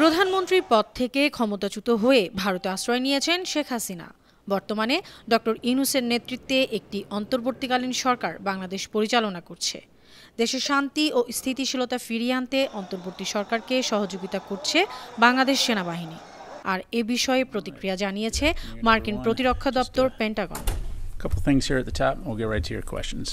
প্রধানমন্ত্রীর পদ থেকে ক্ষমতাচ্যুত হয়ে ভারতে আশ্রয় নিয়েছেন শেখ হাসিনা বর্তমানে ডক্টর ইউনুসের নেতৃত্বে একটি অন্তর্বর্তীকালীন সরকার বাংলাদেশ পরিচালনা করছে দেশে শান্তি ও স্থিতিশীলতা ফিরিয়ে আনতে অন্তর্বর্তী সরকারকে সহযোগিতা করছে বাংলাদেশ সেনাবাহিনী আর এ বিষয়ে প্রতিক্রিয়া জানিয়েছে মার্কিন প্রতিরক্ষা দপ্তর Pentagon couple things here at the top. We'll get right to your questions.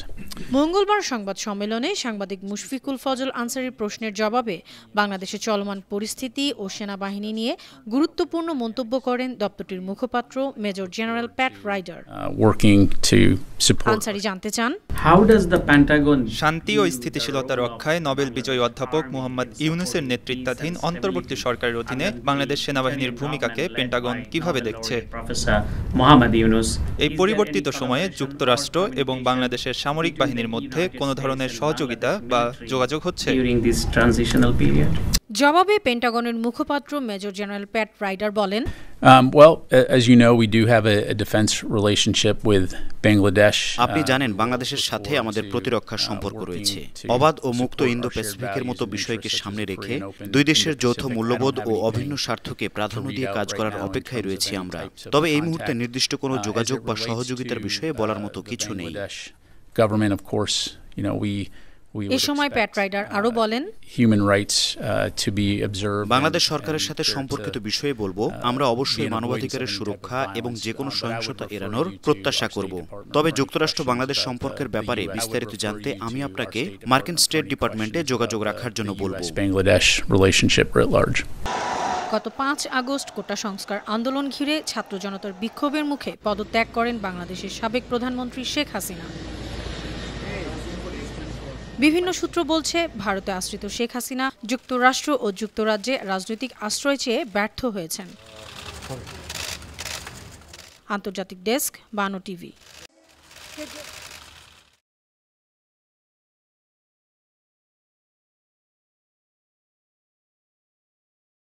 মঙ্গলবার সংবাদ সম্মেলনে সাংবাদিক মুশফিকুল ফজল আনসারির প্রশ্নের জবাবে বাংলাদেশে চলমান পরিস্থিতি ও সেনাবাহিনী নিয়ে গুরুত্বপূর্ণ মন্তব্য করেন দপ্তরটির মুখপাত্র major general Pat Ryder uh, Ansari জানতে চান শান্তি ও স্থিতিশীলতা রক্ষায় নোবেল বিজয়ী অধ্যাপক মোহাম্মদ ইউনুসের নেতৃত্বাধীন অন্তর্বর্তী সরকারের অধীনে বাংলাদেশ সেনাবাহিনীর ভূমিকাকে পেন্টাগন কিভাবে দেখছে এই পরিবর্তিত সময়ে যুক্তরাষ্ট্র এবং বাংলাদেশের সামরিক বাহিনীর মধ্যে কোনো ধরনের সহযোগিতা বা যোগাযোগ হচ্ছে জবাবে পেন্টাগনের মুখপাত্র মেজর জেনারেল প্যাট রাইডার বলেন um, আপনি uh, জানেন বাংলাদেশের সাথে আমাদের প্রতিরক্ষা সম্পর্ক রয়েছে অবাধ ও মুক্ত ইন্দো প্যাসিফিকের মতো বিষয়কে সামনে রেখে দুই দেশের যৌথ মূল্যবোধ ও অভিন্ন স্বার্থকে প্রাধান্য দিয়ে কাজ করার অপেক্ষায় রয়েছি আমরা তবে এই মুহূর্তে নির্দিষ্ট কোনো uh, যোগাযোগ বা সহযোগিতার বিষয়ে বলার মতো uh, কিছু নেই সময় uh, uh, বাংলাদেশ সরকারের সাথে সম্পর্কিত বিষয়ে বলবো uh, আমরা অবশ্যই মানবাধিকারের সুরক্ষা এবং যে কোনো সহিংসতা এড়ানোর প্রত্যাশা করব তবে যুক্তরাষ্ট্র বাংলাদেশ সম্পর্কের ব্যাপারে বিস্তারিত জানতে আমি আপনাকে মার্কিন স্টেট ডিপার্টমেন্টে যোগাযোগ রাখার জন্য বলবো গত পাঁচ আগস্ট কোটা সংস্কার আন্দোলন ঘিরে ছাত্র জনতার বিক্ষোভের মুখে পদত্যাগ করেন বাংলাদেশের সাবেক প্রধানমন্ত্রী শেখ হাসিনা বিভিন্ন সূত্র বলছে ভারতে আশ্রিত শেখ হাসিনা যুক্তরাষ্ট্র ও যুক্তরাজ্যে রাজনৈতিক আশ্রয় চেয়ে ব্যর্থ হয়েছেন আন্তর্জাতিক ডেস্ক বানো টিভি